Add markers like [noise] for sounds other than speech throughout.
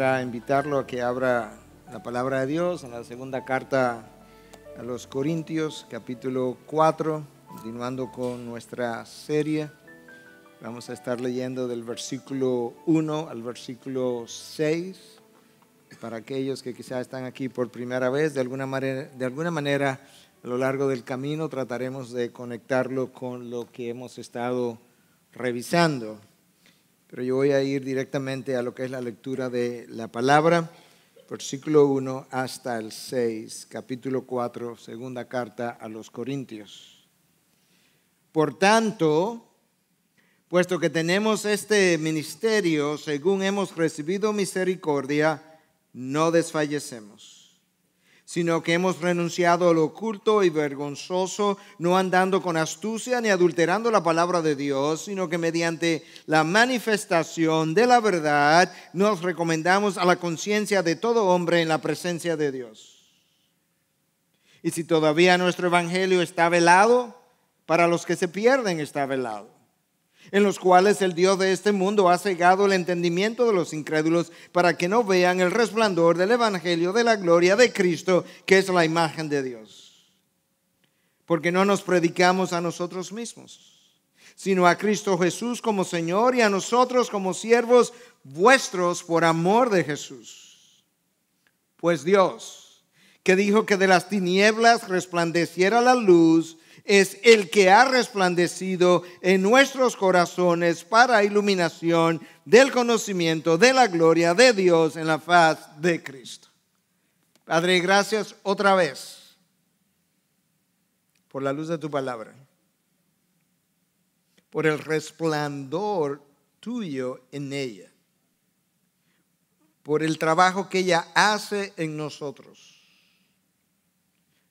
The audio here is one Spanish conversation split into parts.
a invitarlo a que abra la palabra de Dios en la segunda carta a los Corintios, capítulo 4, continuando con nuestra serie. Vamos a estar leyendo del versículo 1 al versículo 6. Para aquellos que quizás están aquí por primera vez, de alguna manera, de alguna manera a lo largo del camino trataremos de conectarlo con lo que hemos estado revisando pero yo voy a ir directamente a lo que es la lectura de la palabra, versículo 1 hasta el 6, capítulo 4, segunda carta a los Corintios. Por tanto, puesto que tenemos este ministerio, según hemos recibido misericordia, no desfallecemos sino que hemos renunciado a lo oculto y vergonzoso, no andando con astucia ni adulterando la palabra de Dios, sino que mediante la manifestación de la verdad nos recomendamos a la conciencia de todo hombre en la presencia de Dios. Y si todavía nuestro evangelio está velado, para los que se pierden está velado en los cuales el Dios de este mundo ha cegado el entendimiento de los incrédulos para que no vean el resplandor del Evangelio de la gloria de Cristo, que es la imagen de Dios. Porque no nos predicamos a nosotros mismos, sino a Cristo Jesús como Señor y a nosotros como siervos vuestros por amor de Jesús. Pues Dios, que dijo que de las tinieblas resplandeciera la luz, es el que ha resplandecido en nuestros corazones para iluminación del conocimiento de la gloria de Dios en la faz de Cristo. Padre, gracias otra vez por la luz de tu palabra, por el resplandor tuyo en ella, por el trabajo que ella hace en nosotros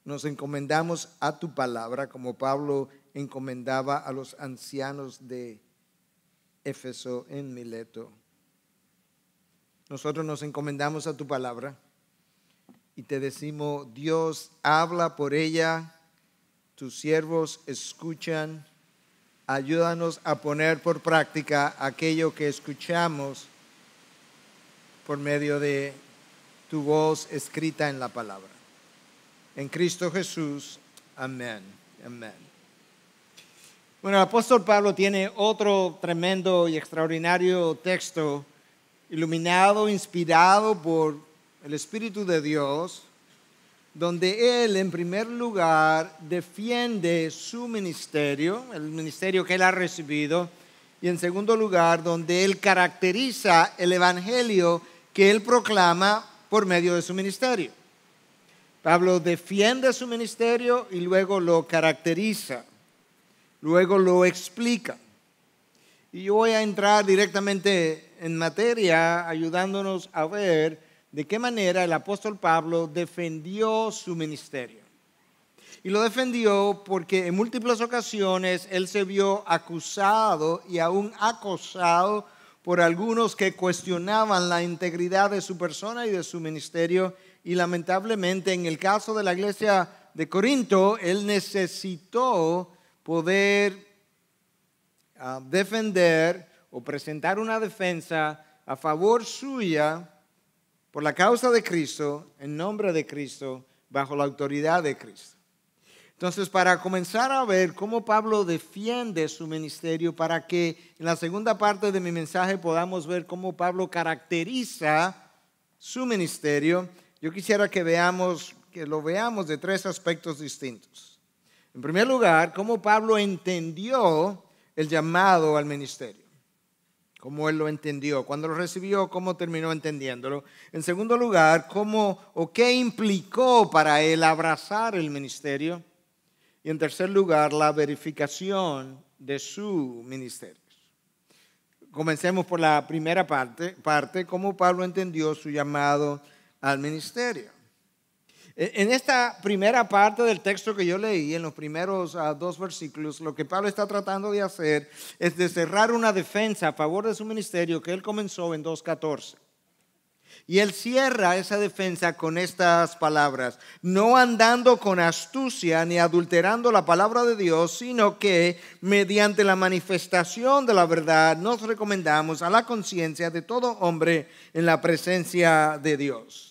nos encomendamos a tu palabra, como Pablo encomendaba a los ancianos de Éfeso en Mileto. Nosotros nos encomendamos a tu palabra y te decimos, Dios habla por ella, tus siervos escuchan, ayúdanos a poner por práctica aquello que escuchamos por medio de tu voz escrita en la palabra en Cristo Jesús. Amén. Amén. Bueno, el apóstol Pablo tiene otro tremendo y extraordinario texto, iluminado, inspirado por el Espíritu de Dios, donde él en primer lugar defiende su ministerio, el ministerio que él ha recibido, y en segundo lugar donde él caracteriza el Evangelio que él proclama por medio de su ministerio. Pablo defiende su ministerio y luego lo caracteriza, luego lo explica. Y yo voy a entrar directamente en materia ayudándonos a ver de qué manera el apóstol Pablo defendió su ministerio. Y lo defendió porque en múltiples ocasiones él se vio acusado y aún acosado por algunos que cuestionaban la integridad de su persona y de su ministerio y lamentablemente en el caso de la iglesia de Corinto, él necesitó poder ah, defender o presentar una defensa a favor suya por la causa de Cristo, en nombre de Cristo, bajo la autoridad de Cristo. Entonces, para comenzar a ver cómo Pablo defiende su ministerio, para que en la segunda parte de mi mensaje podamos ver cómo Pablo caracteriza su ministerio, yo quisiera que veamos, que lo veamos de tres aspectos distintos. En primer lugar, cómo Pablo entendió el llamado al ministerio. Cómo él lo entendió, cuando lo recibió, cómo terminó entendiéndolo. En segundo lugar, cómo o qué implicó para él abrazar el ministerio. Y en tercer lugar, la verificación de su ministerio. Comencemos por la primera parte, parte cómo Pablo entendió su llamado al ministerio. En esta primera parte del texto que yo leí, en los primeros ah, dos versículos, lo que Pablo está tratando de hacer es de cerrar una defensa a favor de su ministerio que él comenzó en 2.14. Y él cierra esa defensa con estas palabras, no andando con astucia ni adulterando la palabra de Dios, sino que mediante la manifestación de la verdad nos recomendamos a la conciencia de todo hombre en la presencia de Dios.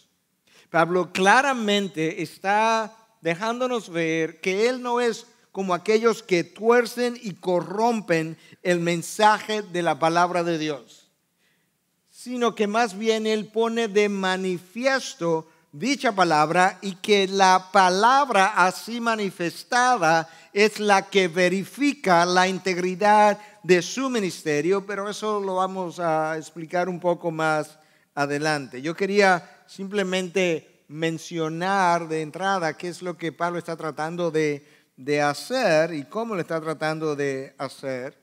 Pablo claramente está dejándonos ver que Él no es como aquellos que tuercen y corrompen el mensaje de la palabra de Dios, sino que más bien Él pone de manifiesto dicha palabra y que la palabra así manifestada es la que verifica la integridad de su ministerio, pero eso lo vamos a explicar un poco más adelante. Yo quería simplemente mencionar de entrada qué es lo que Pablo está tratando de, hacer y cómo lo está tratando de hacer.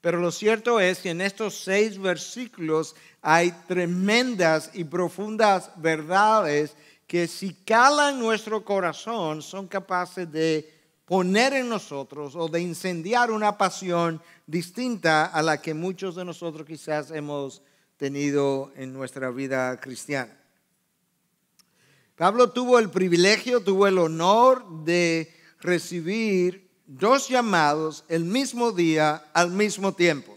Pero lo cierto es que en estos seis versículos hay tremendas y profundas verdades que si calan nuestro corazón son capaces de poner en nosotros o de incendiar una pasión distinta a la que muchos de nosotros quizás hemos tenido en nuestra vida cristiana. Pablo tuvo el privilegio, tuvo el honor de recibir dos llamados el mismo día, al mismo tiempo.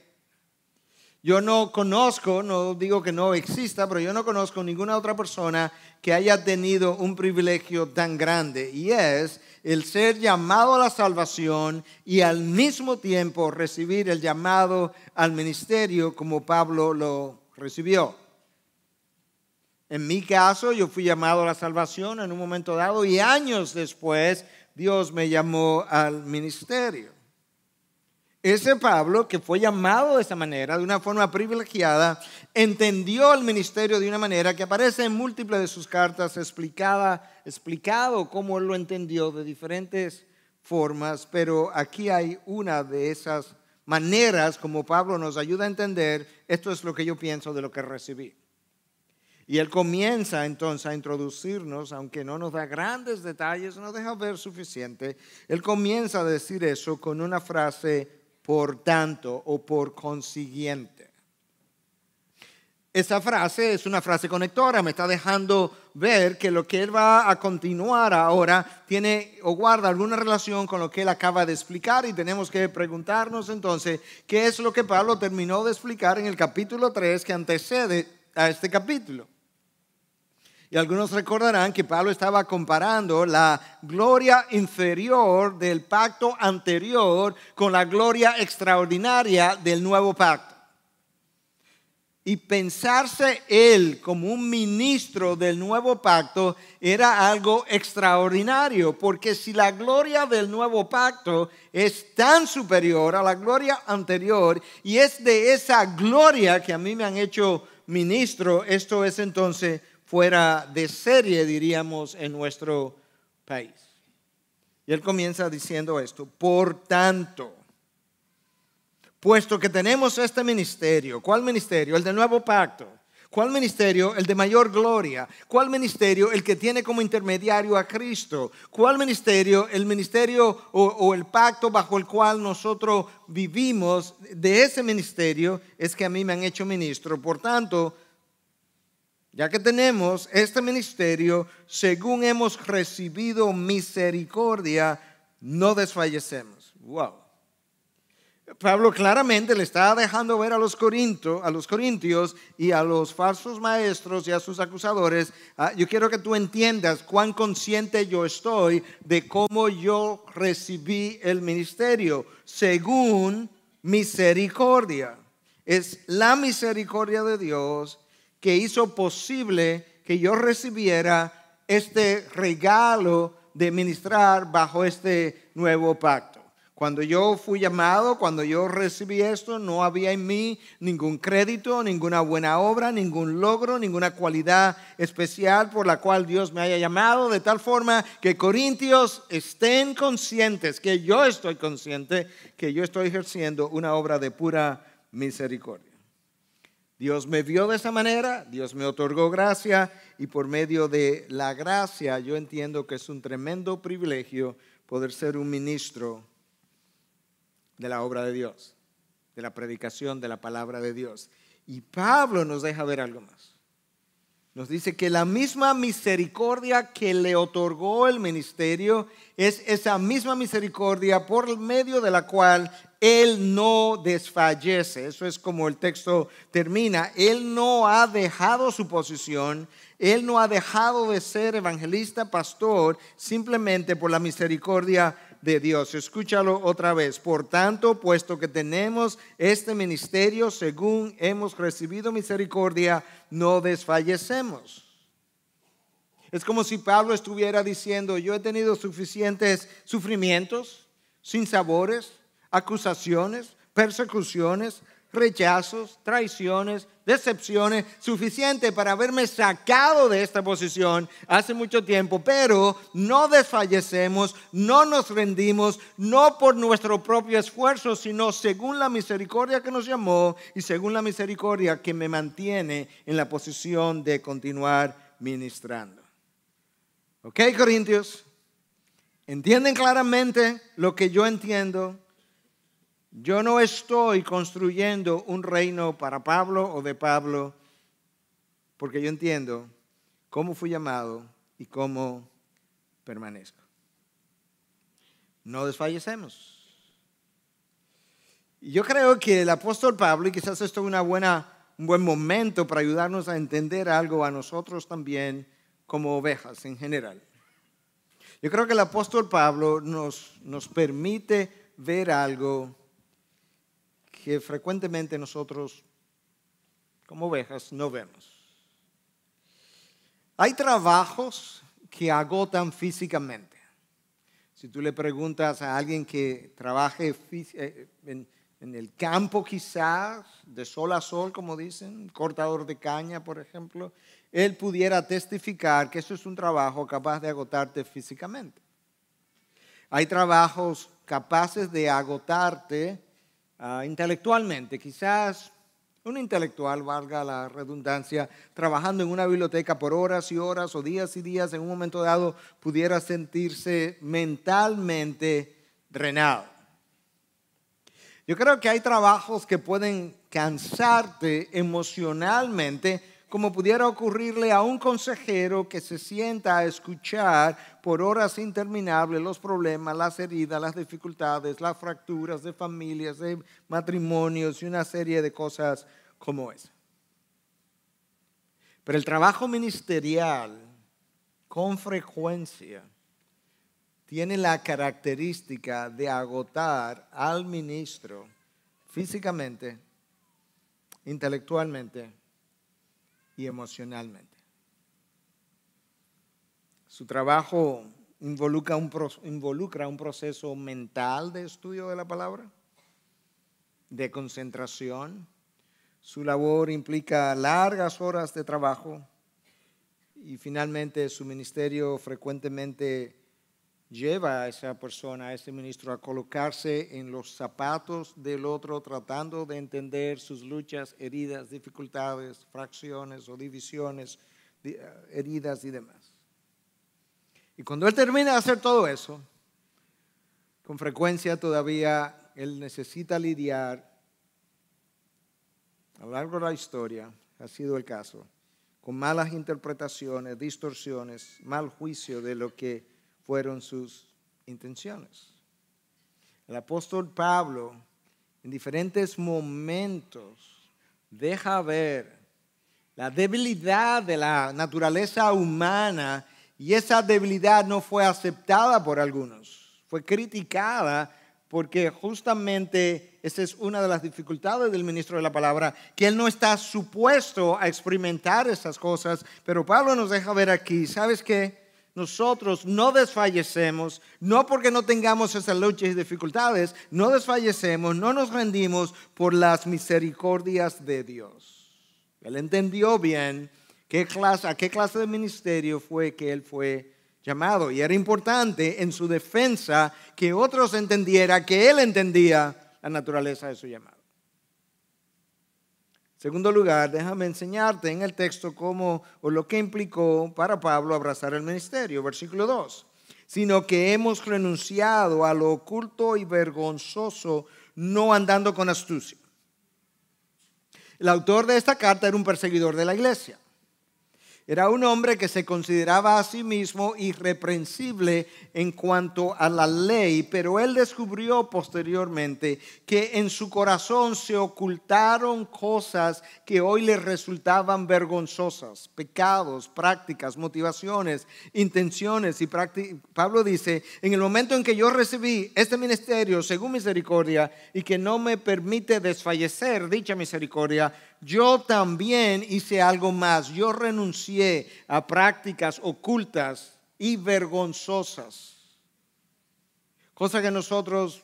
Yo no conozco, no digo que no exista, pero yo no conozco ninguna otra persona que haya tenido un privilegio tan grande y es el ser llamado a la salvación y al mismo tiempo recibir el llamado al ministerio como Pablo lo recibió. En mi caso, yo fui llamado a la salvación en un momento dado y años después Dios me llamó al ministerio. Ese Pablo, que fue llamado de esa manera, de una forma privilegiada, entendió el ministerio de una manera que aparece en múltiples de sus cartas explicado cómo él lo entendió de diferentes formas, pero aquí hay una de esas maneras como Pablo nos ayuda a entender, esto es lo que yo pienso de lo que recibí. Y él comienza entonces a introducirnos, aunque no nos da grandes detalles, no deja ver suficiente, él comienza a decir eso con una frase por tanto o por consiguiente. Esa frase es una frase conectora, me está dejando ver que lo que él va a continuar ahora tiene o guarda alguna relación con lo que él acaba de explicar y tenemos que preguntarnos entonces qué es lo que Pablo terminó de explicar en el capítulo 3 que antecede a este capítulo. Y algunos recordarán que Pablo estaba comparando la gloria inferior del pacto anterior con la gloria extraordinaria del nuevo pacto y pensarse él como un ministro del nuevo pacto era algo extraordinario, porque si la gloria del nuevo pacto es tan superior a la gloria anterior y es de esa gloria que a mí me han hecho ministro, esto es entonces fuera de serie, diríamos, en nuestro país. Y él comienza diciendo esto, por tanto, puesto que tenemos este ministerio, ¿cuál ministerio? El de nuevo pacto. ¿Cuál ministerio? El de mayor gloria. ¿Cuál ministerio? El que tiene como intermediario a Cristo. ¿Cuál ministerio? El ministerio o, el pacto bajo el cual nosotros vivimos. De ese ministerio es que a mí me han hecho ministro. Por tanto, ya que tenemos este ministerio, según hemos recibido misericordia, no desfallecemos. Wow. Pablo claramente le está dejando ver a los, a los corintios y a los falsos maestros y a sus acusadores, ah, yo quiero que tú entiendas cuán consciente yo estoy de cómo yo recibí el ministerio, según misericordia. Es la misericordia de Dios que hizo posible que yo recibiera este regalo de ministrar bajo este nuevo pacto. Cuando yo fui llamado, cuando yo recibí esto, no había en mí ningún crédito, ninguna buena obra, ningún logro, ninguna cualidad especial por la cual Dios me haya llamado, de tal forma que Corintios estén conscientes, que yo estoy consciente, que yo estoy ejerciendo una obra de pura misericordia. Dios me vio de esa manera, Dios me otorgó gracia y por medio de la gracia yo entiendo que es un tremendo privilegio poder ser un ministro de la obra de Dios, de la predicación de la palabra de Dios. Y Pablo nos deja ver algo más. Nos dice que la misma misericordia que le otorgó el ministerio es esa misma misericordia por medio de la cual Él no desfallece. Eso es como el texto termina. Él no ha dejado su posición, Él no ha dejado de ser evangelista, pastor, simplemente por la misericordia de Dios. Escúchalo otra vez. Por tanto, puesto que tenemos este ministerio, según hemos recibido misericordia, no desfallecemos. Es como si Pablo estuviera diciendo, yo he tenido suficientes sufrimientos, sinsabores, acusaciones, persecuciones, rechazos, traiciones, decepciones, suficiente para haberme sacado de esta posición hace mucho tiempo, pero no desfallecemos, no nos rendimos, no por nuestro propio esfuerzo, sino según la misericordia que nos llamó y según la misericordia que me mantiene en la posición de continuar ministrando. ¿Ok, Corintios? ¿Entienden claramente lo que yo entiendo? Yo no estoy construyendo un reino para Pablo o de Pablo, porque yo entiendo cómo fui llamado y cómo permanezco. No desfallecemos. yo creo que el apóstol Pablo, y quizás esto es una buena, un buen momento para ayudarnos a entender algo a nosotros también como ovejas en general. Yo creo que el apóstol Pablo nos, nos permite ver algo que frecuentemente nosotros como ovejas no vemos. Hay trabajos que agotan físicamente. Si tú le preguntas a alguien que trabaje eh, en, el campo quizás, de sol a sol, como dicen, cortador de caña, por ejemplo, él pudiera testificar que eso es un trabajo capaz de agotarte físicamente. Hay trabajos capaces de agotarte Ah, intelectualmente. Quizás un intelectual, valga la redundancia, trabajando en una biblioteca por horas y horas o días y días, en un momento dado pudiera sentirse mentalmente drenado. Yo creo que hay trabajos que pueden cansarte emocionalmente como pudiera ocurrirle a un consejero que se sienta a escuchar por horas interminables los problemas, las heridas, las dificultades, las fracturas de familias, de matrimonios y una serie de cosas como esa. Pero el trabajo ministerial con frecuencia tiene la característica de agotar al ministro físicamente, intelectualmente, y emocionalmente. Su trabajo involucra un, involucra un proceso mental de estudio de la palabra, de concentración. Su labor implica largas horas de trabajo y finalmente su ministerio frecuentemente lleva a esa persona, a ese ministro, a colocarse en los zapatos del otro, tratando de entender sus luchas, heridas, dificultades, fracciones o divisiones, eh, heridas y demás. Y cuando él termina de hacer todo eso, con frecuencia todavía él necesita lidiar, a lo largo de la historia, ha sido el caso, con malas interpretaciones, distorsiones, mal juicio de lo que fueron sus intenciones. El apóstol Pablo en diferentes momentos deja ver la debilidad de la naturaleza humana y esa debilidad no fue aceptada por algunos, fue criticada porque justamente esa es una de las dificultades del ministro de la palabra, que él no está supuesto a experimentar esas cosas, pero Pablo nos deja ver aquí, ¿sabes qué? nosotros no desfallecemos, no porque no tengamos esas luchas y dificultades, no desfallecemos, no nos rendimos por las misericordias de Dios. Él entendió bien qué clase, a qué clase de ministerio fue que él fue llamado. Y era importante en su defensa que otros entendieran que él entendía la naturaleza de su llamado. Segundo lugar, déjame enseñarte en el texto cómo o lo que implicó para Pablo abrazar el ministerio, versículo 2, sino que hemos renunciado a lo oculto y vergonzoso, no andando con astucia. El autor de esta carta era un perseguidor de la iglesia. Era un hombre que se consideraba a sí mismo irreprensible en cuanto a la ley, pero él descubrió posteriormente que en su corazón se ocultaron cosas que hoy le resultaban vergonzosas, pecados, prácticas, motivaciones, intenciones. Y Pablo dice, en el momento en que yo recibí este ministerio según misericordia y que no me permite desfallecer dicha misericordia, yo también hice algo más. Yo renuncié a prácticas ocultas y vergonzosas. Cosa que nosotros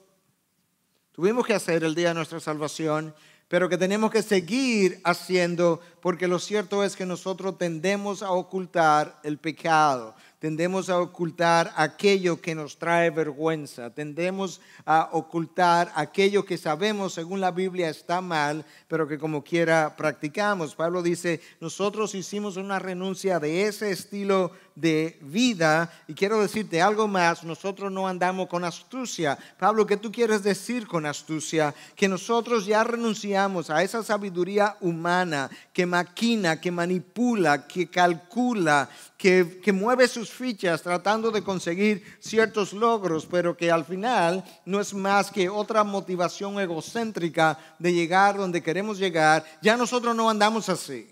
tuvimos que hacer el día de nuestra salvación, pero que tenemos que seguir haciendo porque lo cierto es que nosotros tendemos a ocultar el pecado tendemos a ocultar aquello que nos trae vergüenza, tendemos a ocultar aquello que sabemos según la Biblia está mal, pero que como quiera practicamos. Pablo dice, nosotros hicimos una renuncia de ese estilo de vida y quiero decirte algo más, nosotros no andamos con astucia. Pablo, ¿qué tú quieres decir con astucia? Que nosotros ya renunciamos a esa sabiduría humana que maquina, que manipula, que calcula, que, mueve sus fichas tratando de conseguir ciertos logros, pero que al final no es más que otra motivación egocéntrica de llegar donde queremos llegar. Ya nosotros no andamos así.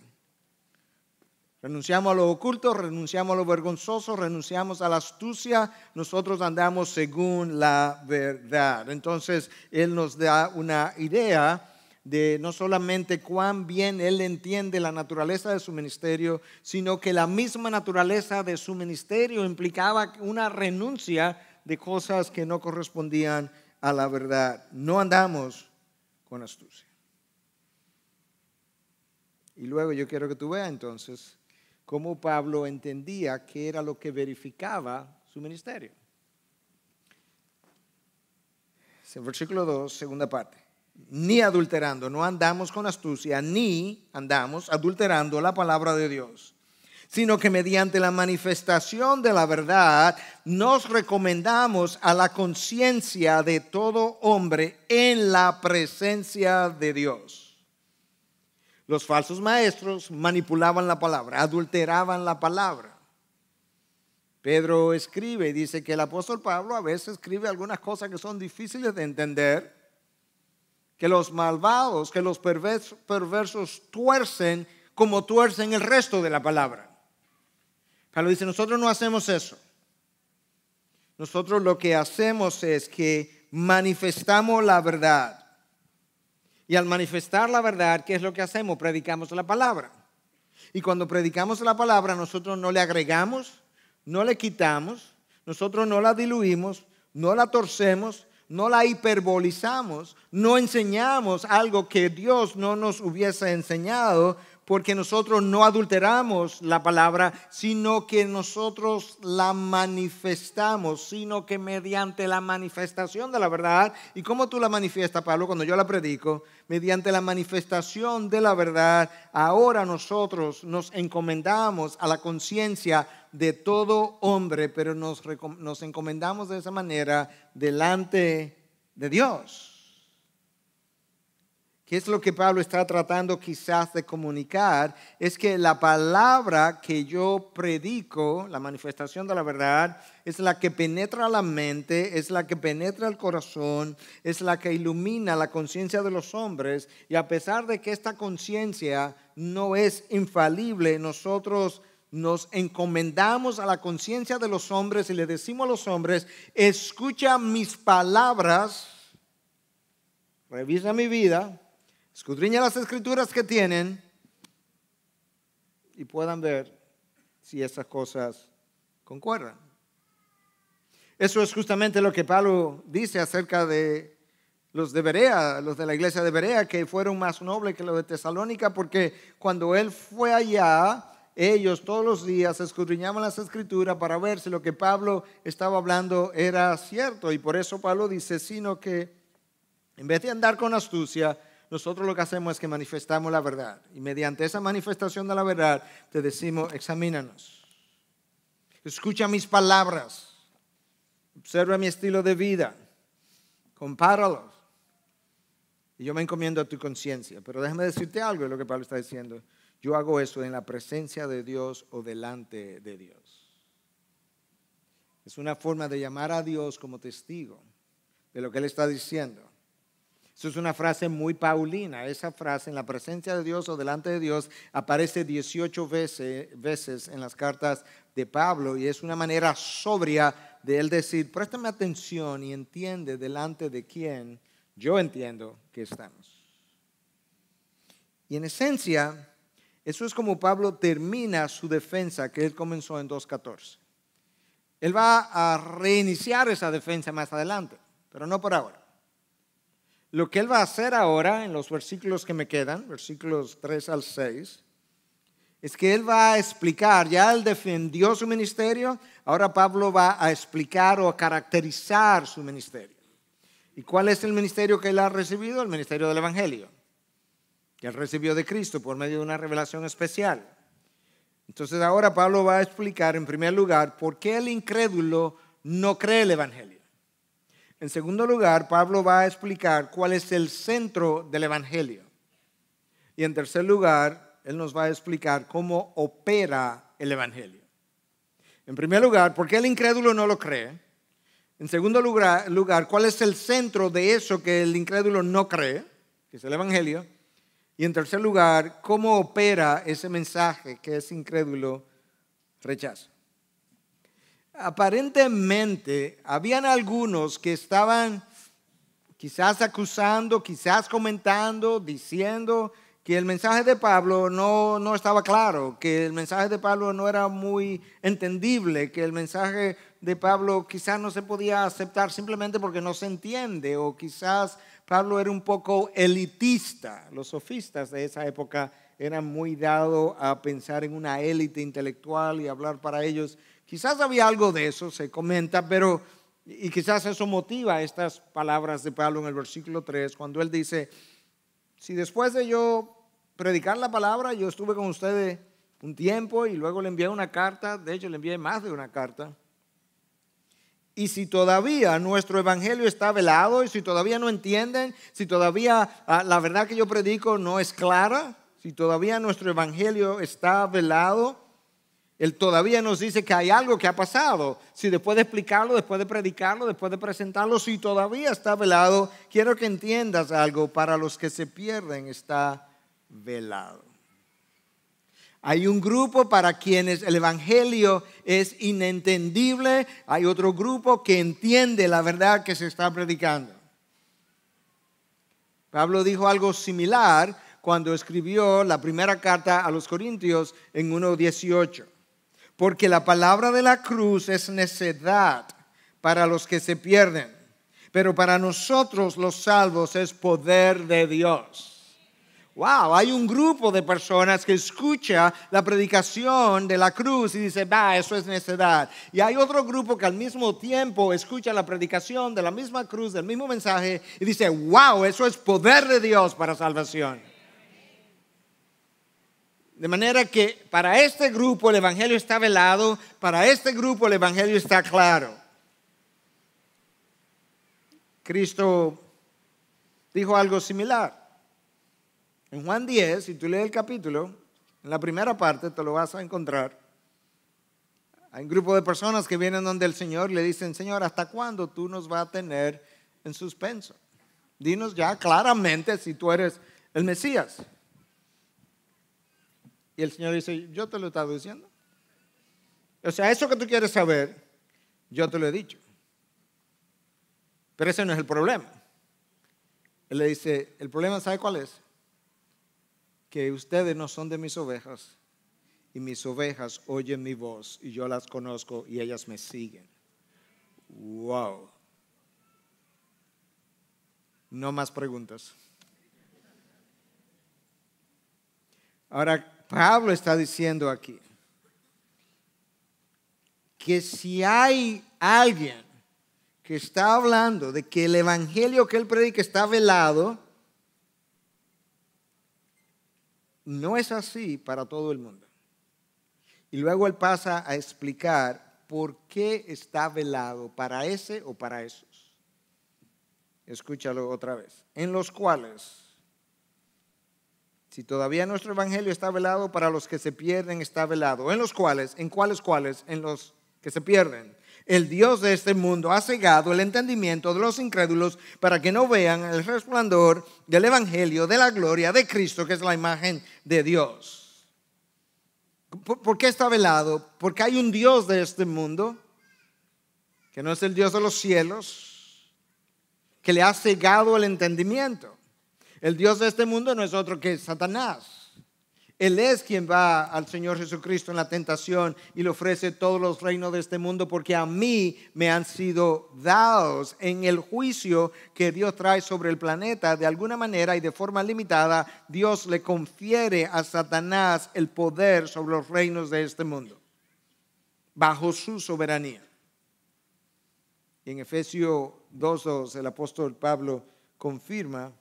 Renunciamos a lo oculto, renunciamos a lo vergonzoso, renunciamos a la astucia, nosotros andamos según la verdad. Entonces, Él nos da una idea de no solamente cuán bien Él entiende la naturaleza de su ministerio, sino que la misma naturaleza de su ministerio implicaba una renuncia de cosas que no correspondían a la verdad. No andamos con astucia. Y luego yo quiero que tú veas entonces cómo Pablo entendía que era lo que verificaba su ministerio. el versículo 2, segunda parte ni adulterando, no andamos con astucia, ni andamos adulterando la palabra de Dios, sino que mediante la manifestación de la verdad nos recomendamos a la conciencia de todo hombre en la presencia de Dios. Los falsos maestros manipulaban la palabra, adulteraban la palabra. Pedro escribe y dice que el apóstol Pablo a veces escribe algunas cosas que son difíciles de entender que los malvados, que los perversos, tuercen como tuercen el resto de la palabra. Pablo dice, nosotros no hacemos eso. Nosotros lo que hacemos es que manifestamos la verdad. Y al manifestar la verdad, ¿qué es lo que hacemos? Predicamos la palabra. Y cuando predicamos la palabra, nosotros no le agregamos, no le quitamos, nosotros no la diluimos, no la torcemos, no la hiperbolizamos, no enseñamos algo que Dios no nos hubiese enseñado, porque nosotros no adulteramos la palabra, sino que nosotros la manifestamos, sino que mediante la manifestación de la verdad, ¿y como tú la manifiestas, Pablo, cuando yo la predico? Mediante la manifestación de la verdad, ahora nosotros nos encomendamos a la conciencia de todo hombre, pero nos, nos encomendamos de esa manera delante de Dios. Qué es lo que Pablo está tratando quizás de comunicar, es que la palabra que yo predico, la manifestación de la verdad, es la que penetra la mente, es la que penetra el corazón, es la que ilumina la conciencia de los hombres. Y a pesar de que esta conciencia no es infalible, nosotros nos encomendamos a la conciencia de los hombres y le decimos a los hombres, escucha mis palabras, revisa mi vida escudriñen las escrituras que tienen y puedan ver si esas cosas concuerdan. Eso es justamente lo que Pablo dice acerca de los de Berea, los de la iglesia de Berea, que fueron más nobles que los de Tesalónica, porque cuando él fue allá, ellos todos los días escudriñaban las escrituras para ver si lo que Pablo estaba hablando era cierto. Y por eso Pablo dice, sino que en vez de andar con astucia, nosotros lo que hacemos es que manifestamos la verdad. Y mediante esa manifestación de la verdad te decimos, examínanos. Escucha mis palabras. Observa mi estilo de vida. Compáralos. Y yo me encomiendo a tu conciencia. Pero déjame decirte algo de lo que Pablo está diciendo. Yo hago eso en la presencia de Dios o delante de Dios. Es una forma de llamar a Dios como testigo de lo que Él está diciendo. Esa es una frase muy paulina. Esa frase en la presencia de Dios o delante de Dios aparece 18 veces, veces en las cartas de Pablo y es una manera sobria de él decir, préstame atención y entiende delante de quién yo entiendo que estamos. Y en esencia, eso es como Pablo termina su defensa que él comenzó en 2.14. Él va a reiniciar esa defensa más adelante, pero no por ahora. Lo que Él va a hacer ahora, en los versículos que me quedan, versículos 3 al 6, es que Él va a explicar, ya Él defendió su ministerio, ahora Pablo va a explicar o a caracterizar su ministerio. ¿Y cuál es el ministerio que Él ha recibido? El ministerio del Evangelio, que Él recibió de Cristo por medio de una revelación especial. Entonces ahora Pablo va a explicar en primer lugar por qué el incrédulo no cree el Evangelio. En segundo lugar, Pablo va a explicar cuál es el centro del Evangelio. Y en tercer lugar, él nos va a explicar cómo opera el Evangelio. En primer lugar, ¿por qué el incrédulo no lo cree? En segundo lugar, ¿cuál es el centro de eso que el incrédulo no cree, que es el Evangelio? Y en tercer lugar, ¿cómo opera ese mensaje que ese incrédulo rechaza? aparentemente habían algunos que estaban quizás acusando, quizás comentando, diciendo que el mensaje de Pablo no, estaba claro, que el mensaje de Pablo no era muy entendible, que el mensaje de Pablo quizás no se podía aceptar simplemente porque no se entiende, o quizás Pablo era un poco elitista. Los sofistas de esa época eran muy dados a pensar en una élite intelectual y hablar para ellos Quizás había algo de eso, se comenta, pero y quizás eso motiva estas palabras de Pablo en el versículo 3, cuando él dice, si después de yo predicar la palabra, yo estuve con ustedes un tiempo y luego le envié una carta, de hecho le envié más de una carta, y si todavía nuestro evangelio está velado, y si todavía no entienden, si todavía ah, la verdad que yo predico no es clara, si todavía nuestro evangelio está velado, él todavía nos dice que hay algo que ha pasado. Si después de explicarlo, después de predicarlo, después de presentarlo, si todavía está velado, quiero que entiendas algo. Para los que se pierden está velado. Hay un grupo para quienes el Evangelio es inentendible. Hay otro grupo que entiende la verdad que se está predicando. Pablo dijo algo similar cuando escribió la primera carta a los Corintios en 1.18 porque la palabra de la cruz es necedad para los que se pierden, pero para nosotros los salvos es poder de Dios. Wow, hay un grupo de personas que escucha la predicación de la cruz y dice, va, eso es necedad. Y hay otro grupo que al mismo tiempo escucha la predicación de la misma cruz, del mismo mensaje y dice, wow, eso es poder de Dios para salvación. De manera que para este grupo el Evangelio está velado, para este grupo el Evangelio está claro. Cristo dijo algo similar. En Juan 10, si tú lees el capítulo, en la primera parte te lo vas a encontrar. Hay un grupo de personas que vienen donde el Señor le dicen, Señor, ¿hasta cuándo tú nos vas a tener en suspenso? Dinos ya claramente si tú eres el Mesías. Y el Señor dice, yo te lo estado diciendo. O sea, eso que tú quieres saber, yo te lo he dicho. Pero ese no es el problema. Él le dice, el problema, ¿sabe cuál es? Que ustedes no son de mis ovejas y mis ovejas oyen mi voz y yo las conozco y ellas me siguen. Wow. No más preguntas. Ahora, Pablo está diciendo aquí que si hay alguien que está hablando de que el evangelio que él predica está velado, no es así para todo el mundo. Y luego él pasa a explicar por qué está velado para ese o para esos. Escúchalo otra vez. En los cuales si todavía nuestro evangelio está velado para los que se pierden, está velado. ¿En los cuales? ¿En cuáles cuáles? En los que se pierden. El Dios de este mundo ha cegado el entendimiento de los incrédulos para que no vean el resplandor del evangelio de la gloria de Cristo, que es la imagen de Dios. ¿Por qué está velado? Porque hay un Dios de este mundo que no es el Dios de los cielos, que le ha cegado el entendimiento. El Dios de este mundo no es otro que Satanás. Él es quien va al Señor Jesucristo en la tentación y le ofrece todos los reinos de este mundo porque a mí me han sido dados en el juicio que Dios trae sobre el planeta. De alguna manera y de forma limitada, Dios le confiere a Satanás el poder sobre los reinos de este mundo, bajo su soberanía. Y en Efesios 2.2 el apóstol Pablo confirma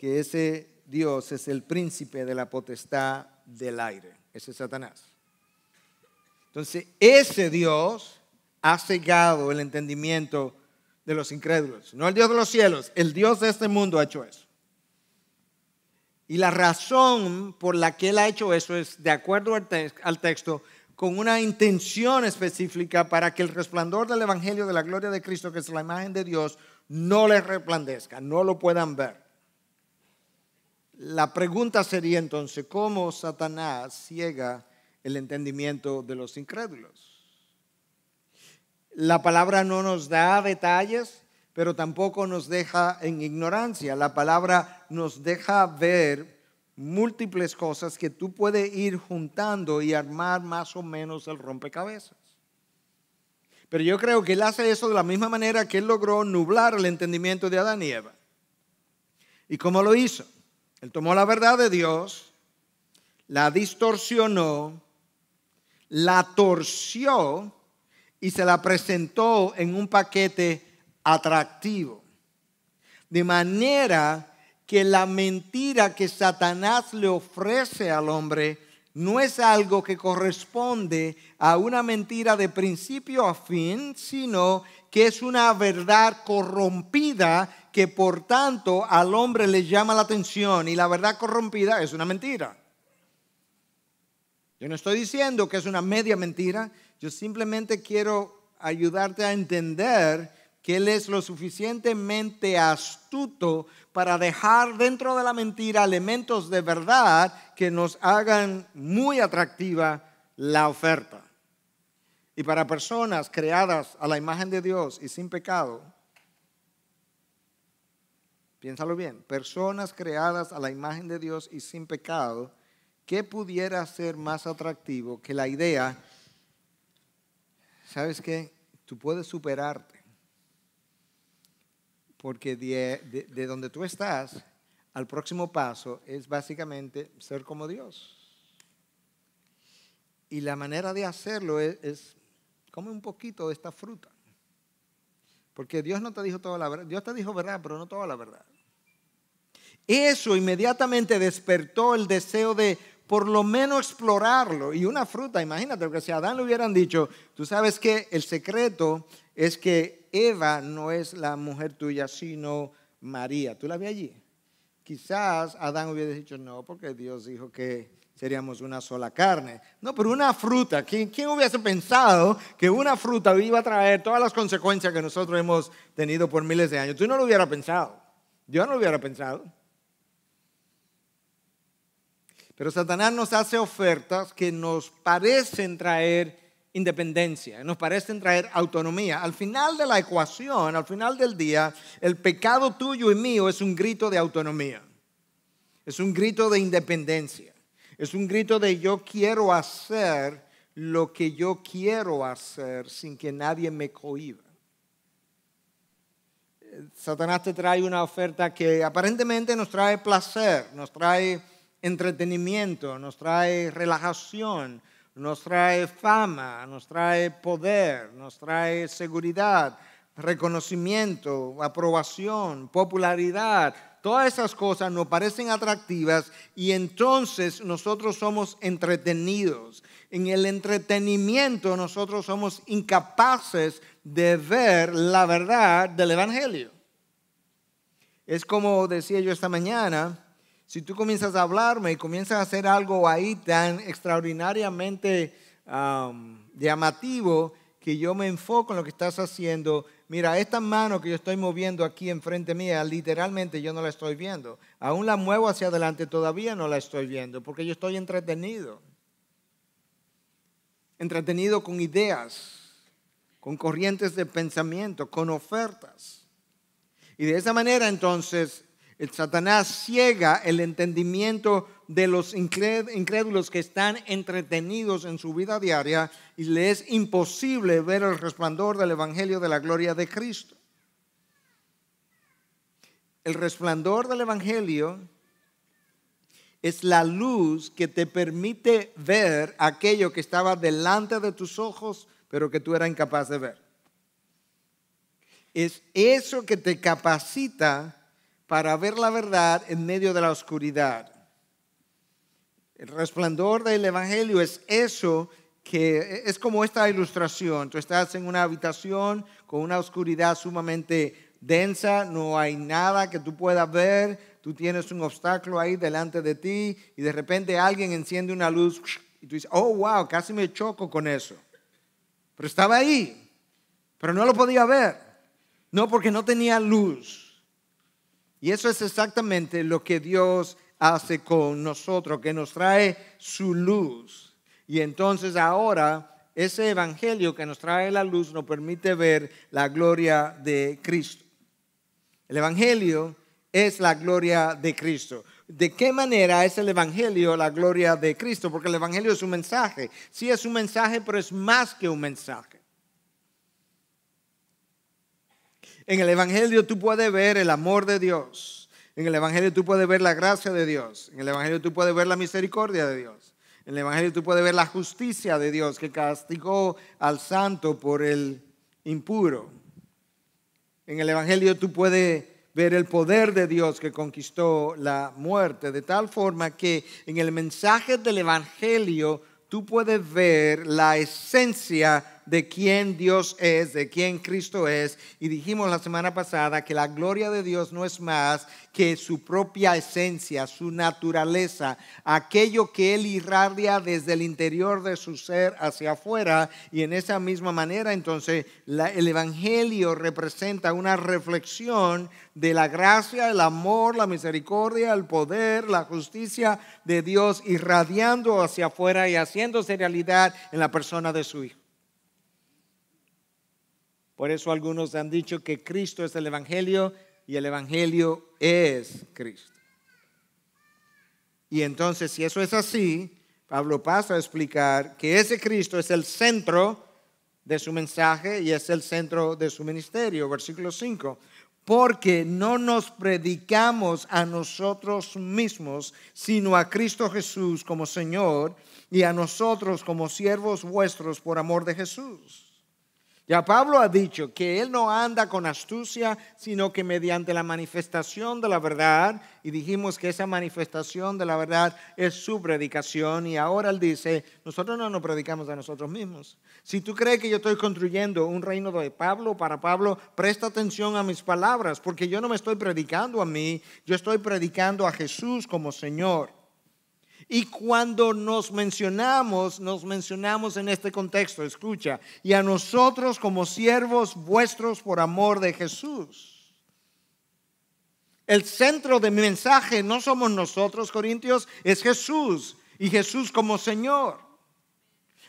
que ese Dios es el príncipe de la potestad del aire. Ese es Satanás. Entonces, ese Dios ha cegado el entendimiento de los incrédulos. No el Dios de los cielos, el Dios de este mundo ha hecho eso. Y la razón por la que él ha hecho eso es, de acuerdo al, al texto, con una intención específica para que el resplandor del Evangelio de la gloria de Cristo, que es la imagen de Dios, no le resplandezca, no lo puedan ver. La pregunta sería entonces, ¿cómo Satanás ciega el entendimiento de los incrédulos? La palabra no nos da detalles, pero tampoco nos deja en ignorancia. La palabra nos deja ver múltiples cosas que tú puedes ir juntando y armar más o menos el rompecabezas. Pero yo creo que él hace eso de la misma manera que él logró nublar el entendimiento de Adán y Eva. ¿Y cómo lo hizo? Él tomó la verdad de Dios, la distorsionó, la torció y se la presentó en un paquete atractivo. De manera que la mentira que Satanás le ofrece al hombre no es algo que corresponde a una mentira de principio a fin, sino que es una verdad corrompida que por tanto al hombre le llama la atención y la verdad corrompida es una mentira. Yo no estoy diciendo que es una media mentira, yo simplemente quiero ayudarte a entender que él es lo suficientemente astuto para dejar dentro de la mentira elementos de verdad que nos hagan muy atractiva la oferta. Y para personas creadas a la imagen de Dios y sin pecado, piénsalo bien, personas creadas a la imagen de Dios y sin pecado, ¿qué pudiera ser más atractivo que la idea? ¿Sabes qué? Tú puedes superarte porque de, donde tú estás al próximo paso es básicamente ser como Dios. Y la manera de hacerlo es, es, come un poquito de esta fruta. Porque Dios no te dijo toda la verdad. Dios te dijo verdad, pero no toda la verdad. Eso inmediatamente despertó el deseo de por lo menos explorarlo. Y una fruta, imagínate, porque si a Adán le hubieran dicho, tú sabes que el secreto es que Eva no es la mujer tuya, sino María. ¿Tú la ves allí? Quizás Adán hubiera dicho no, porque Dios dijo que seríamos una sola carne. No, pero una fruta. ¿Quién, ¿Quién, hubiese pensado que una fruta iba a traer todas las consecuencias que nosotros hemos tenido por miles de años? Tú no lo hubieras pensado. Yo no lo hubiera pensado. Pero Satanás nos hace ofertas que nos parecen traer independencia, nos parecen traer autonomía. Al final de la ecuación, al final del día, el pecado tuyo y mío es un grito de autonomía, es un grito de independencia, es un grito de yo quiero hacer lo que yo quiero hacer sin que nadie me cohiba. Satanás te trae una oferta que aparentemente nos trae placer, nos trae entretenimiento, nos trae relajación, nos trae fama, nos trae poder, nos trae seguridad, reconocimiento, aprobación, popularidad. Todas esas cosas nos parecen atractivas y entonces nosotros somos entretenidos. En el entretenimiento nosotros somos incapaces de ver la verdad del Evangelio. Es como decía yo esta mañana, si tú comienzas a hablarme y comienzas a hacer algo ahí tan extraordinariamente llamativo que yo me enfoco en lo que estás haciendo, mira, esta mano que yo estoy moviendo aquí enfrente mía, literalmente yo no la estoy viendo. Aún la muevo hacia adelante, todavía no la estoy viendo, porque yo estoy entretenido. Entretenido con ideas, con corrientes de pensamiento, con ofertas. Y de esa manera entonces el Satanás ciega el entendimiento de los incrédulos que están entretenidos en su vida diaria y le es imposible ver el resplandor del Evangelio de la gloria de Cristo. El resplandor del Evangelio es la luz que te permite ver aquello que estaba delante de tus ojos, pero que tú eras incapaz de ver. Es eso que te capacita para ver la verdad en medio de la oscuridad. El resplandor del Evangelio es eso que es como esta ilustración. Tú estás en una habitación con una oscuridad sumamente densa, no hay nada que tú puedas ver, tú tienes un obstáculo ahí delante de ti y de repente alguien enciende una luz y tú dices, oh, wow, casi me choco con eso. Pero estaba ahí, pero no lo podía ver. No, porque no tenía luz. Y eso es exactamente lo que Dios hace con nosotros, que nos trae su luz. Y entonces ahora ese evangelio que nos trae la luz nos permite ver la gloria de Cristo. El evangelio es la gloria de Cristo. ¿De qué manera es el Evangelio la gloria de Cristo? Porque el Evangelio es un mensaje. Sí es un mensaje, pero es más que un mensaje. En el Evangelio tú puedes ver el amor de Dios. En el Evangelio tú puedes ver la gracia de Dios. En el Evangelio tú puedes ver la misericordia de Dios. En el Evangelio tú puedes ver la justicia de Dios que castigó al santo por el impuro. En el Evangelio tú puedes ver el poder de Dios que conquistó la muerte, de tal forma que en el mensaje del Evangelio tú puedes ver la esencia de quién Dios es, de quién Cristo es. Y dijimos la semana pasada que la gloria de Dios no es más que su propia esencia, su naturaleza, aquello que Él irradia desde el interior de su ser hacia afuera. Y en esa misma manera, entonces, el Evangelio representa una reflexión de la gracia, el amor, la misericordia, el poder, la justicia de Dios irradiando hacia afuera y haciéndose realidad en la persona de su Hijo. Por eso algunos han dicho que Cristo es el Evangelio y el Evangelio es Cristo. Y entonces, si eso es así, Pablo pasa a explicar que ese Cristo es el centro de su mensaje y es el centro de su ministerio. Versículo 5. Porque no nos predicamos a nosotros mismos, sino a Cristo Jesús como Señor y a nosotros como siervos vuestros por amor de Jesús ya Pablo ha dicho que él no anda con astucia, sino que mediante la manifestación de la verdad, y dijimos que esa manifestación de la verdad es su predicación, y ahora él dice, nosotros no nos predicamos a nosotros mismos. Si tú crees que yo estoy construyendo un reino de Pablo para Pablo, presta atención a mis palabras, porque yo no me estoy predicando a mí, yo estoy predicando a Jesús como Señor. Y cuando nos mencionamos, nos mencionamos en este contexto, escucha, y a nosotros como siervos vuestros por amor de Jesús. El centro de mi mensaje no somos nosotros, Corintios, es Jesús y Jesús como Señor.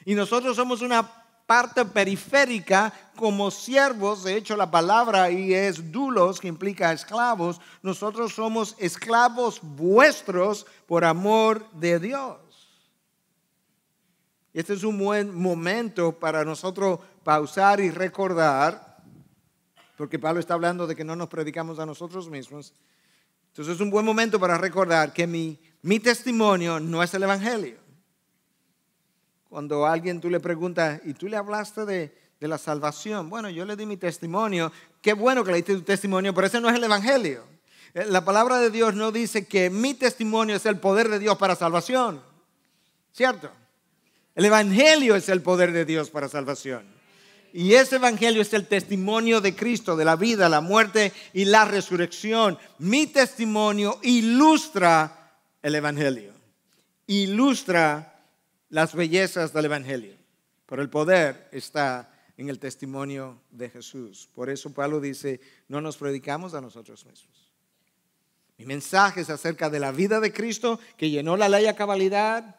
Y nosotros somos una parte periférica como siervos, de hecho la palabra y es dulos que implica esclavos, nosotros somos esclavos vuestros por amor de Dios. Este es un buen momento para nosotros pausar y recordar, porque Pablo está hablando de que no nos predicamos a nosotros mismos. Entonces es un buen momento para recordar que mi, mi testimonio no es el Evangelio cuando alguien tú le preguntas, y tú le hablaste de, de la salvación, bueno, yo le di mi testimonio, qué bueno que le diste tu testimonio, pero ese no es el Evangelio. Eh, la palabra de Dios no dice que mi testimonio es el poder de Dios para salvación, ¿cierto? El Evangelio es el poder de Dios para salvación. Y ese Evangelio es el testimonio de Cristo, de la vida, la muerte y la resurrección. Mi testimonio ilustra el Evangelio, ilustra las bellezas del Evangelio, pero el poder está en el testimonio de Jesús. Por eso Pablo dice, no nos predicamos a nosotros mismos. Mi mensaje es acerca de la vida de Cristo que llenó la ley a cabalidad,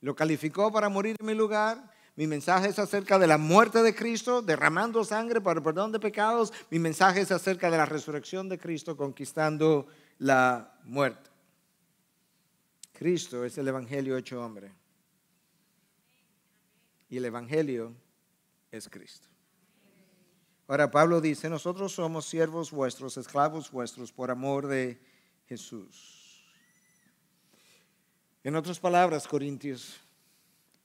lo calificó para morir en mi lugar, mi mensaje es acerca de la muerte de Cristo, derramando sangre para el perdón de pecados. Mi mensaje es acerca de la resurrección de Cristo, conquistando la muerte. Cristo es el Evangelio hecho hombre y el Evangelio es Cristo. Ahora Pablo dice, nosotros somos siervos vuestros, esclavos vuestros, por amor de Jesús. En otras palabras, Corintios,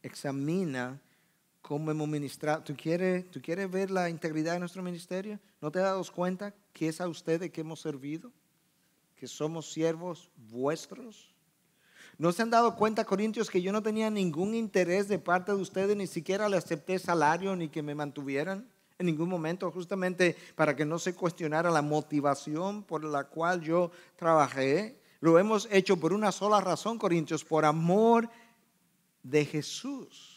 examina cómo hemos ministrado. ¿Tú quieres, ¿Tú quieres ver la integridad de nuestro ministerio? ¿No te has dado cuenta que es a ustedes que hemos servido? ¿Que somos siervos vuestros? ¿No se han dado cuenta, Corintios, que yo no tenía ningún interés de parte de ustedes, ni siquiera le acepté salario ni que me mantuvieran? En ningún momento, justamente para que no se cuestionara la motivación por la cual yo trabajé. Lo hemos hecho por una sola razón, Corintios, por amor de Jesús.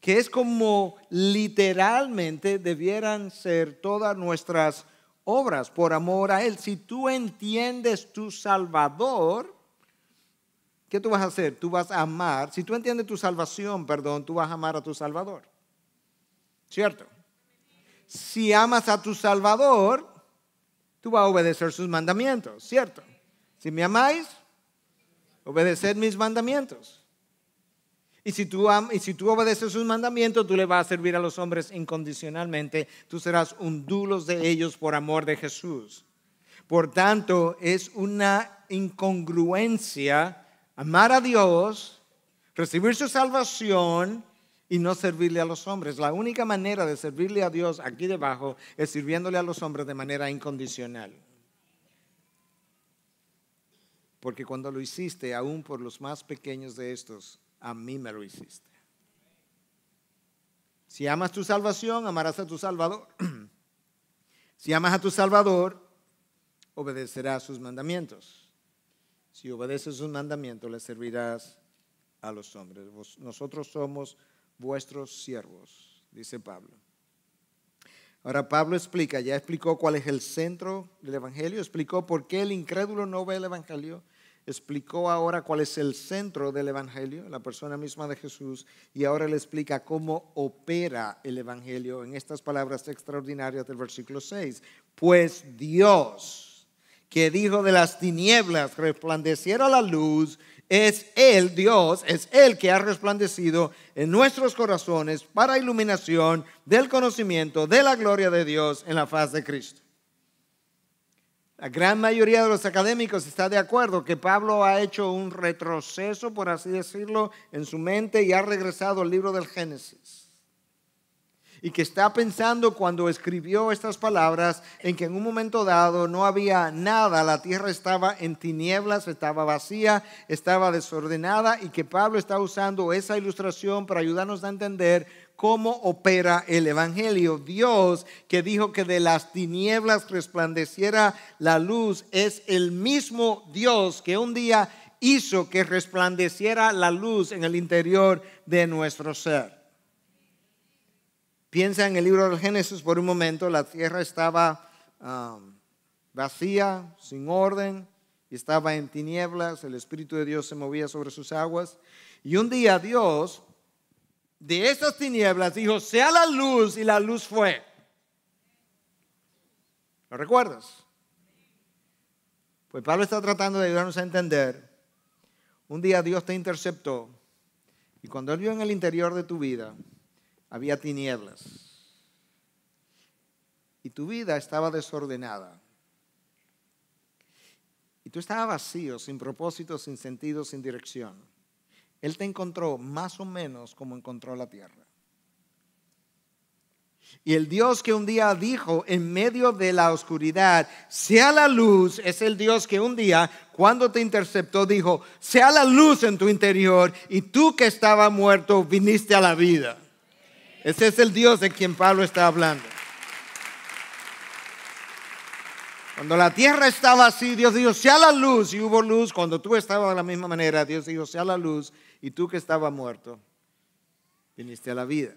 Que es como literalmente debieran ser todas nuestras obras por amor a Él. Si tú entiendes tu Salvador, ¿qué tú vas a hacer? Tú vas a amar. Si tú entiendes tu salvación, perdón, tú vas a amar a tu Salvador. ¿Cierto? Si amas a tu Salvador, tú vas a obedecer sus mandamientos, ¿cierto? Si me amáis, obedeced mis mandamientos. Y si, tú, y si tú obedeces sus mandamientos, tú le vas a servir a los hombres incondicionalmente. Tú serás un dulos de ellos por amor de Jesús. Por tanto, es una incongruencia amar a Dios, recibir su salvación y no servirle a los hombres. La única manera de servirle a Dios aquí debajo es sirviéndole a los hombres de manera incondicional. Porque cuando lo hiciste, aún por los más pequeños de estos, a mí me lo hiciste. Si amas tu salvación, amarás a tu Salvador. [clears throat] si amas a tu Salvador, obedecerás sus mandamientos. Si obedeces sus mandamientos, le servirás a los hombres. Nosotros somos vuestros siervos, dice Pablo. Ahora Pablo explica, ya explicó cuál es el centro del Evangelio, explicó por qué el incrédulo no ve el Evangelio, explicó ahora cuál es el centro del Evangelio, la persona misma de Jesús, y ahora le explica cómo opera el Evangelio en estas palabras extraordinarias del versículo 6. Pues Dios, que dijo de las tinieblas, resplandeciera la luz, es Él, Dios, es Él que ha resplandecido en nuestros corazones para iluminación del conocimiento de la gloria de Dios en la faz de Cristo. La gran mayoría de los académicos está de acuerdo que Pablo ha hecho un retroceso, por así decirlo, en su mente y ha regresado al libro del Génesis. Y que está pensando cuando escribió estas palabras en que en un momento dado no había nada, la tierra estaba en tinieblas, estaba vacía, estaba desordenada y que Pablo está usando esa ilustración para ayudarnos a entender cómo opera el Evangelio. Dios que dijo que de las tinieblas resplandeciera la luz es el mismo Dios que un día hizo que resplandeciera la luz en el interior de nuestro ser. Piensa en el libro del Génesis por un momento, la tierra estaba um, vacía, sin orden, estaba en tinieblas, el Espíritu de Dios se movía sobre sus aguas, y un día Dios de esas tinieblas, dijo, sea la luz y la luz fue. ¿Lo recuerdas? Pues Pablo está tratando de ayudarnos a entender. Un día Dios te interceptó y cuando Él vio en el interior de tu vida, había tinieblas. Y tu vida estaba desordenada. Y tú estabas vacío, sin propósito, sin sentido, sin dirección. Él te encontró más o menos como encontró la tierra. Y el Dios que un día dijo en medio de la oscuridad, sea la luz, es el Dios que un día, cuando te interceptó, dijo, sea la luz en tu interior y tú que estaba muerto viniste a la vida. Ese es el Dios de quien Pablo está hablando. Cuando la tierra estaba así, Dios dijo, sea la luz y hubo luz. Cuando tú estabas de la misma manera, Dios dijo, sea la luz y tú que estaba muerto, viniste a la vida.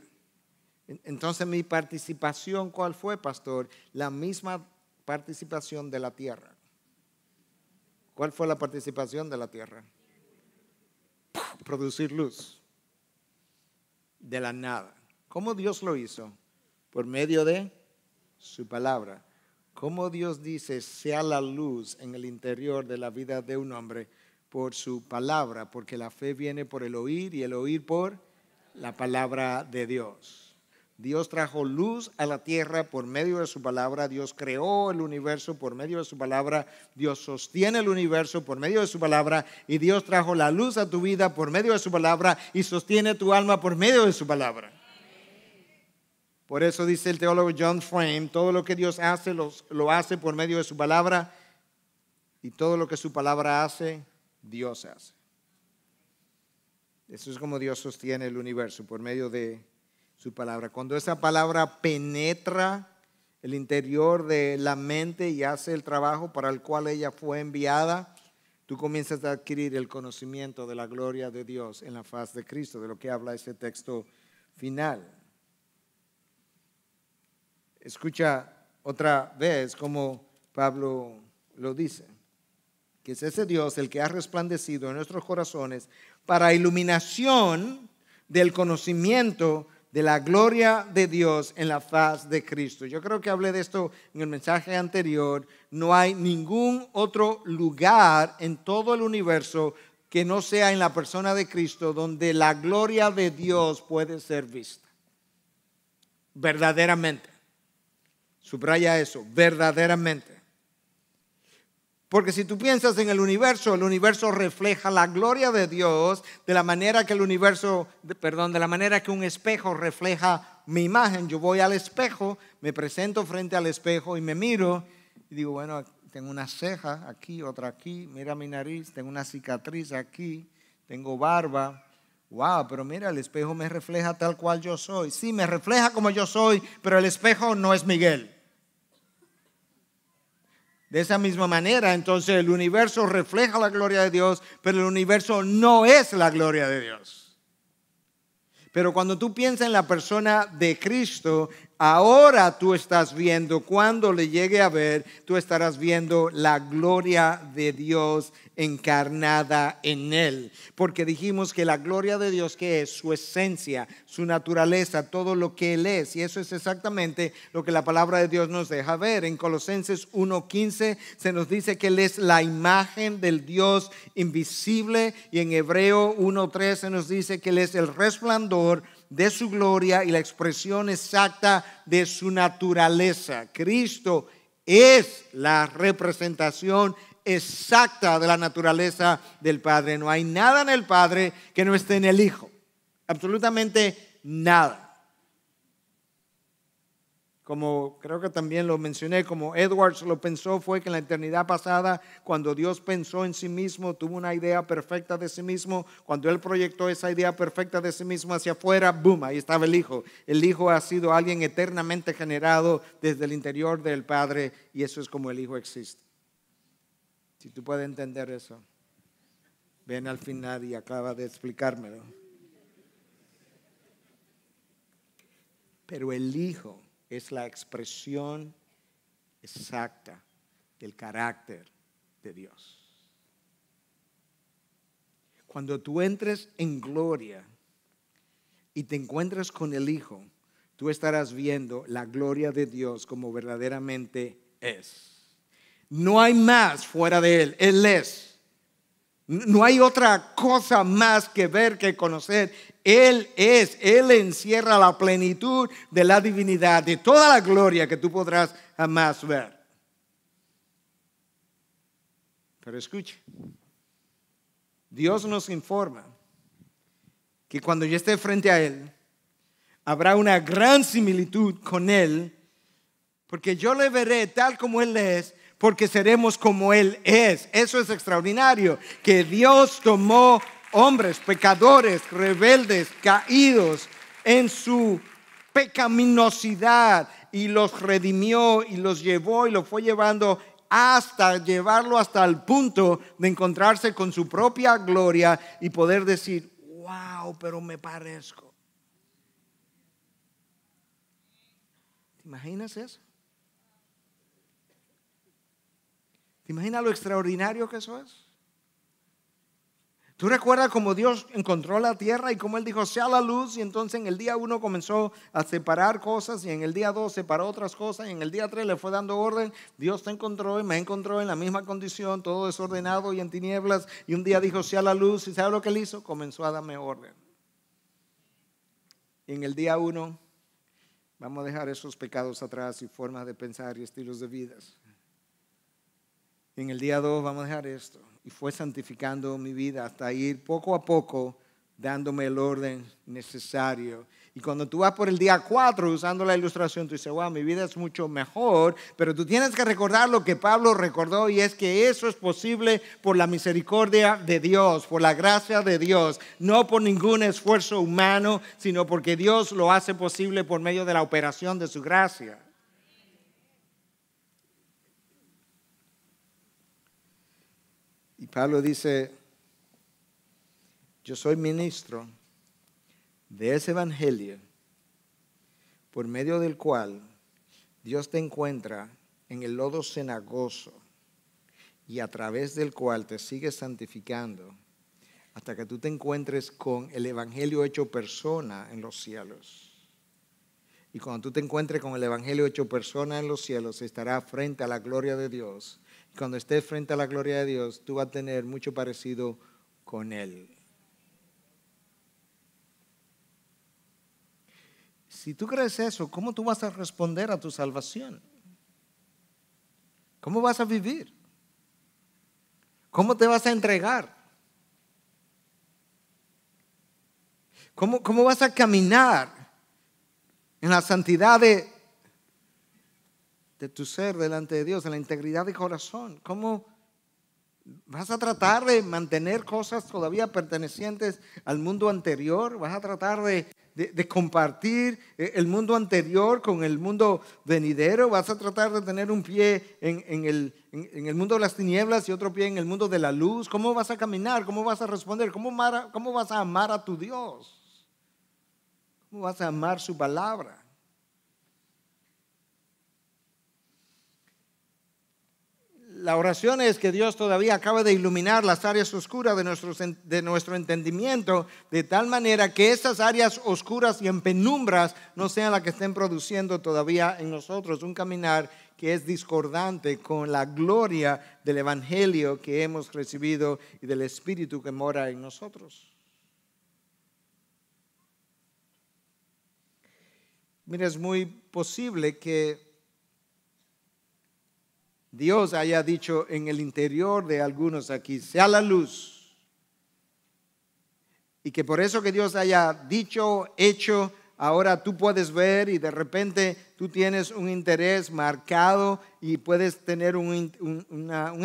Entonces mi participación, ¿cuál fue, pastor? La misma participación de la tierra. ¿Cuál fue la participación de la tierra? Producir luz de la nada. ¿Cómo Dios lo hizo? Por medio de su palabra. ¿Cómo Dios dice, sea la luz en el interior de la vida de un hombre? por su palabra, porque la fe viene por el oír y el oír por la palabra de Dios. Dios trajo luz a la tierra por medio de su palabra, Dios creó el universo por medio de su palabra, Dios sostiene el universo por medio de su palabra y Dios trajo la luz a tu vida por medio de su palabra y sostiene tu alma por medio de su palabra. Por eso dice el teólogo John Frame, todo lo que Dios hace lo, hace por medio de su palabra y todo lo que su palabra hace Dios hace. Eso es como Dios sostiene el universo por medio de su palabra. Cuando esa palabra penetra el interior de la mente y hace el trabajo para el cual ella fue enviada, tú comienzas a adquirir el conocimiento de la gloria de Dios en la faz de Cristo, de lo que habla ese texto final. Escucha otra vez como Pablo lo dice que es ese Dios el que ha resplandecido en nuestros corazones para iluminación del conocimiento de la gloria de Dios en la faz de Cristo. Yo creo que hablé de esto en el mensaje anterior. No hay ningún otro lugar en todo el universo que no sea en la persona de Cristo donde la gloria de Dios puede ser vista. Verdaderamente. Subraya eso, verdaderamente. Porque si tú piensas en el universo, el universo refleja la gloria de Dios de la manera que el universo, perdón, de la manera que un espejo refleja mi imagen. Yo voy al espejo, me presento frente al espejo y me miro y digo, bueno, tengo una ceja aquí, otra aquí, mira mi nariz, tengo una cicatriz aquí, tengo barba. Wow, pero mira, el espejo me refleja tal cual yo soy. Sí, me refleja como yo soy, pero el espejo no es Miguel. De esa misma manera, entonces el universo refleja la gloria de Dios, pero el universo no es la gloria de Dios. Pero cuando tú piensas en la persona de Cristo, Ahora tú estás viendo, cuando le llegue a ver, tú estarás viendo la gloria de Dios encarnada en él. Porque dijimos que la gloria de Dios que es su esencia, su naturaleza, todo lo que él es. Y eso es exactamente lo que la palabra de Dios nos deja ver. En Colosenses 1.15 se nos dice que él es la imagen del Dios invisible. Y en Hebreo 1.3 se nos dice que él es el resplandor de su gloria y la expresión exacta de su naturaleza. Cristo es la representación exacta de la naturaleza del Padre. No hay nada en el Padre que no esté en el Hijo. Absolutamente nada. Como creo que también lo mencioné, como Edwards lo pensó, fue que en la eternidad pasada, cuando Dios pensó en sí mismo, tuvo una idea perfecta de sí mismo, cuando Él proyectó esa idea perfecta de sí mismo hacia afuera, boom, ahí estaba el Hijo. El Hijo ha sido alguien eternamente generado desde el interior del Padre y eso es como el Hijo existe. Si tú puedes entender eso, ven al final y acaba de explicármelo. Pero el Hijo es la expresión exacta del carácter de Dios. Cuando tú entres en gloria y te encuentras con el Hijo, tú estarás viendo la gloria de Dios como verdaderamente es. No hay más fuera de Él, Él es. No hay otra cosa más que ver, que conocer. Él es, Él encierra la plenitud de la divinidad, de toda la gloria que tú podrás jamás ver. Pero escuche, Dios nos informa que cuando yo esté frente a Él, habrá una gran similitud con Él, porque yo le veré tal como Él es porque seremos como Él es. Eso es extraordinario, que Dios tomó hombres, pecadores, rebeldes, caídos en su pecaminosidad y los redimió y los llevó y los fue llevando hasta llevarlo hasta el punto de encontrarse con su propia gloria y poder decir, wow, pero me parezco. ¿Te imaginas eso? ¿Te imaginas lo extraordinario que eso es? ¿Tú recuerdas cómo Dios encontró la tierra y cómo Él dijo, sea la luz? Y entonces en el día uno comenzó a separar cosas y en el día dos separó otras cosas y en el día tres le fue dando orden. Dios te encontró y me encontró en la misma condición, todo desordenado y en tinieblas. Y un día dijo, sea la luz. ¿Y sabes lo que Él hizo? Comenzó a darme orden. Y en el día uno vamos a dejar esos pecados atrás y formas de pensar y estilos de vidas en el día 2 vamos a dejar esto. Y fue santificando mi vida hasta ir poco a poco dándome el orden necesario. Y cuando tú vas por el día 4 usando la ilustración, tú dices, wow, mi vida es mucho mejor, pero tú tienes que recordar lo que Pablo recordó y es que eso es posible por la misericordia de Dios, por la gracia de Dios, no por ningún esfuerzo humano, sino porque Dios lo hace posible por medio de la operación de su gracia. Pablo dice, yo soy ministro de ese evangelio por medio del cual Dios te encuentra en el lodo cenagoso y a través del cual te sigue santificando hasta que tú te encuentres con el Evangelio hecho persona en los cielos. Y cuando tú te encuentres con el Evangelio hecho persona en los cielos, estará frente a la gloria de Dios cuando estés frente a la gloria de Dios, tú vas a tener mucho parecido con Él. Si tú crees eso, ¿cómo tú vas a responder a tu salvación? ¿Cómo vas a vivir? ¿Cómo te vas a entregar? ¿Cómo, cómo vas a caminar en la santidad de, de tu ser delante de Dios, en la integridad de corazón. ¿Cómo vas a tratar de mantener cosas todavía pertenecientes al mundo anterior? ¿Vas a tratar de, compartir eh, el mundo anterior con el mundo venidero? ¿Vas a tratar de tener un pie en, el, mundo de las tinieblas y otro pie en el mundo de la luz? ¿Cómo vas a caminar? ¿Cómo vas a responder? ¿Cómo, cómo vas a amar a tu Dios? ¿Cómo vas a amar su palabra? la oración es que Dios todavía acaba de iluminar las áreas oscuras de nuestro, de nuestro entendimiento, de tal manera que esas áreas oscuras y en penumbras no sean las que estén produciendo todavía en nosotros un caminar que es discordante con la gloria del Evangelio que hemos recibido y del Espíritu que mora en nosotros. Mira, es muy posible que Dios haya dicho en el interior de algunos aquí, sea la luz. Y que por eso que Dios haya dicho, hecho, ahora tú puedes ver y de repente tú tienes un interés marcado y puedes tener un,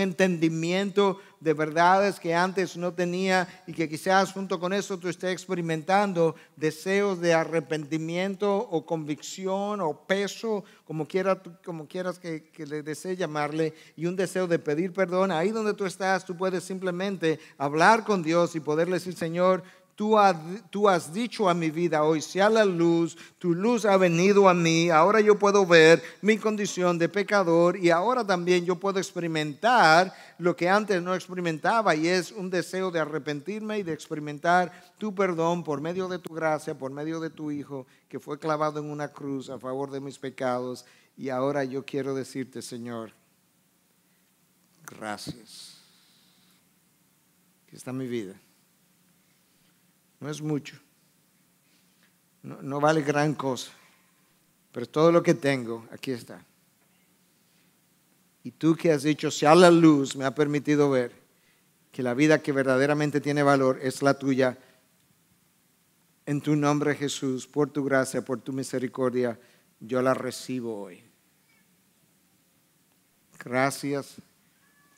entendimiento de verdades que antes no tenía y que quizás junto con eso tú estés experimentando deseos de arrepentimiento o convicción o peso, como, quiera, como quieras que, le desee llamarle, y un deseo de pedir perdón. Ahí donde tú estás, tú puedes simplemente hablar con Dios y poderle decir, Señor, tú, has dicho a mi vida hoy, sea la luz, tu luz ha venido a mí, ahora yo puedo ver mi condición de pecador y ahora también yo puedo experimentar lo que antes no experimentaba y es un deseo de arrepentirme y de experimentar tu perdón por medio de tu gracia, por medio de tu Hijo que fue clavado en una cruz a favor de mis pecados y ahora yo quiero decirte, Señor, gracias. Aquí está mi vida. No es mucho. No, vale gran cosa. Pero todo lo que tengo, aquí está. Y tú que has dicho, sea la luz, me ha permitido ver que la vida que verdaderamente tiene valor es la tuya. En tu nombre, Jesús, por tu gracia, por tu misericordia, yo la recibo hoy. Gracias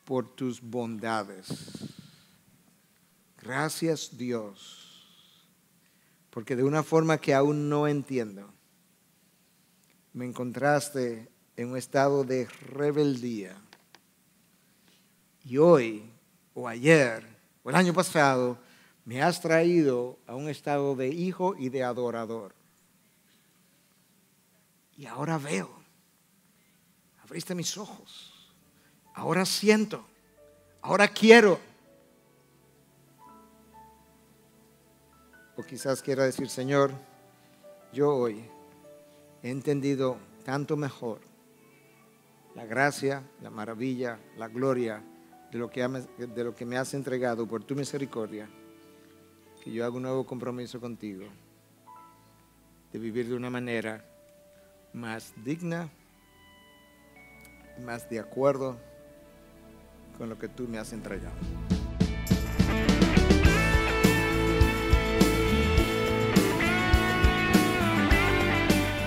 por tus bondades. Gracias, Dios porque de una forma que aún no entiendo, me encontraste en un estado de rebeldía. Y hoy, o ayer, o el año pasado, me has traído a un estado de hijo y de adorador. Y ahora veo, abriste mis ojos, ahora siento, ahora quiero. O quizás quiera decir, Señor, yo hoy he entendido tanto mejor la gracia, la maravilla, la gloria de lo que, de lo que me has entregado por tu misericordia, que yo hago un nuevo compromiso contigo de vivir de una manera más digna, más de acuerdo con lo que tú me has entregado.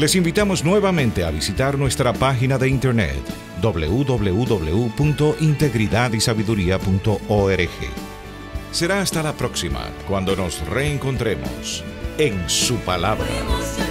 Les invitamos nuevamente a visitar nuestra página de internet www.integridadysabiduría.org. Será hasta la próxima, cuando nos reencontremos en su palabra.